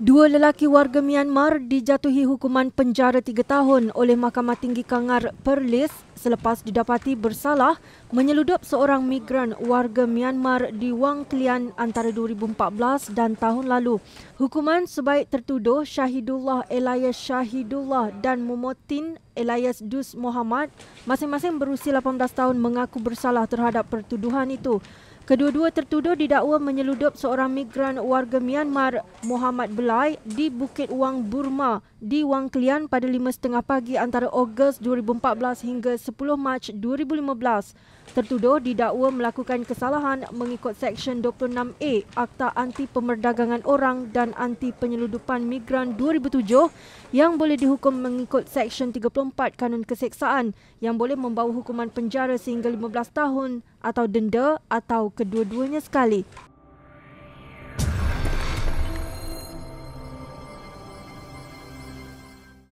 Dua lelaki warga Myanmar dijatuhi hukuman penjara tiga tahun oleh Mahkamah Tinggi Kangar Perlis selepas didapati bersalah menyeludup seorang migran warga Myanmar di Wang Klian antara 2014 dan tahun lalu. Hukuman sebaik tertuduh Syahidullah Elias Syahidullah dan Mumotin Elias Dus Muhammad masing-masing berusia 18 tahun mengaku bersalah terhadap pertuduhan itu. Kedua-dua tertuduh didakwa menyeludup seorang migran warga Myanmar, Muhammad Belai, di Bukit Wang Burma di Wang Klian pada 5.30 pagi antara Ogos 2014 hingga 10 Mac 2015. Tertuduh didakwa melakukan kesalahan mengikut Seksyen 26A Akta Anti Pemerdagangan Orang dan Anti Penyeludupan Migran 2007 yang boleh dihukum mengikut Seksyen 34 Kanun Keseksaan yang boleh membawa hukuman penjara sehingga 15 tahun atau denda atau kedua-duanya sekali.